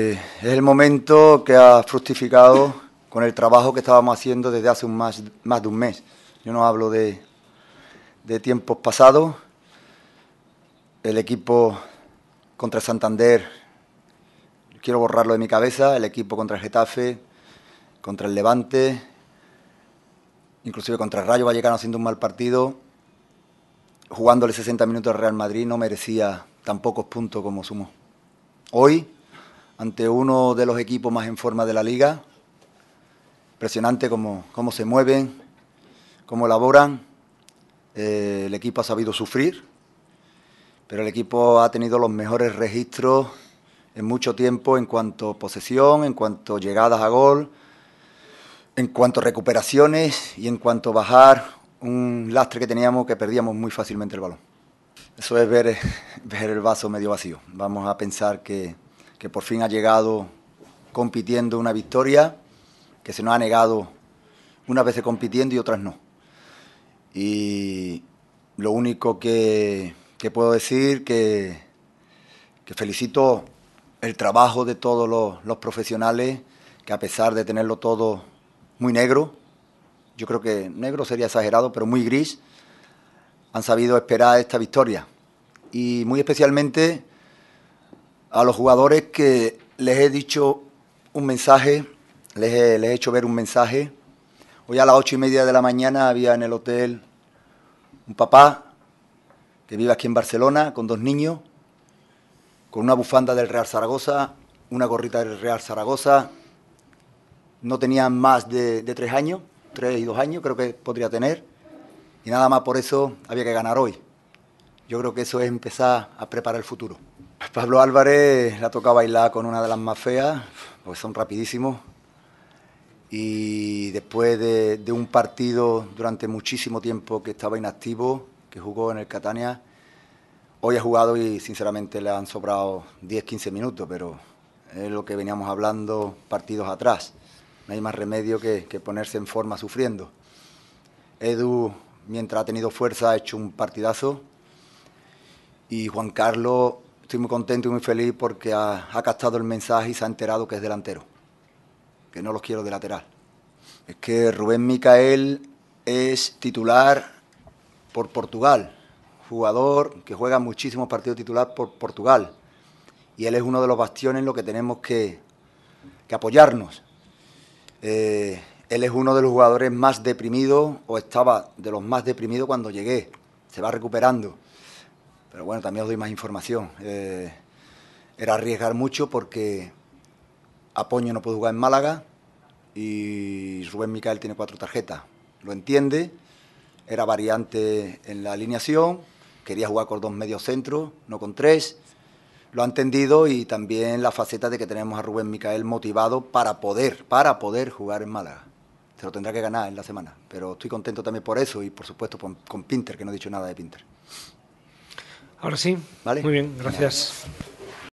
Eh, es el momento que ha fructificado con el trabajo que estábamos haciendo desde hace un más, de un mes. Yo no hablo de, tiempos pasados. El equipo contra Santander, quiero borrarlo de mi cabeza, el equipo contra el Getafe, contra el Levante, inclusive contra el Rayo Vallecano haciendo un mal partido, jugándole 60 minutos al Real Madrid no merecía tan pocos puntos como sumo. Hoy ante uno de los equipos más en forma de la liga. Impresionante cómo, cómo se mueven, cómo elaboran. Eh, el equipo ha sabido sufrir, pero el equipo ha tenido los mejores registros en mucho tiempo en cuanto a posesión, en cuanto a llegadas a gol, en cuanto a recuperaciones y en cuanto a bajar un lastre que teníamos que perdíamos muy fácilmente el balón. Eso es ver, ver el vaso medio vacío. Vamos a pensar que, que por fin ha llegado compitiendo una victoria que se nos ha negado unas veces compitiendo y otras no. Y lo único que, puedo decir que, que felicito el trabajo de todos los, los, profesionales, que a pesar de tenerlo todo muy negro, yo creo que negro sería exagerado, pero muy gris, han sabido esperar esta victoria. Y muy especialmente a los jugadores que les he dicho un mensaje, les he, hecho ver un mensaje. Hoy a las ocho y media de la mañana había en el hotel un papá que vive aquí en Barcelona con dos niños, con una bufanda del Real Zaragoza, una gorrita del Real Zaragoza. No tenía más de tres años, tres y dos años creo que podría tener. Y nada más por eso había que ganar hoy. Yo creo que eso es empezar a preparar el futuro. Pablo Álvarez la toca bailar con una de las más feas, pues son rapidísimos. Y después de, un partido durante muchísimo tiempo que estaba inactivo, que jugó en el Catania, hoy ha jugado y sinceramente le han sobrado 10-15 minutos, pero es lo que veníamos hablando partidos atrás. No hay más remedio que, que ponerse en forma sufriendo. Edu, mientras ha tenido fuerza, ha hecho un partidazo. Y Juan Carlos Estoy muy contento y muy feliz porque ha, captado el mensaje y se ha enterado que es delantero, que no los quiero de lateral. Es que Rubén Micael es titular por Portugal, jugador que juega muchísimos partidos titular por Portugal. Y él es uno de los bastiones en los que tenemos que, apoyarnos. Eh, él es uno de los jugadores más deprimidos, o estaba de los más deprimidos cuando llegué. Se va recuperando. Pero bueno, también os doy más información. Eh, era arriesgar mucho porque Apoño no puede jugar en Málaga y Rubén Micael tiene cuatro tarjetas. Lo entiende, era variante en la alineación, quería jugar con dos medios centros, no con tres. Lo ha entendido y también la faceta de que tenemos a Rubén Micael motivado para poder, para poder jugar en Málaga. Se lo tendrá que ganar en la semana, pero estoy contento también por eso y por supuesto con Pinter, que no he dicho nada de Pinter. Ahora sí. Vale. Muy bien, gracias.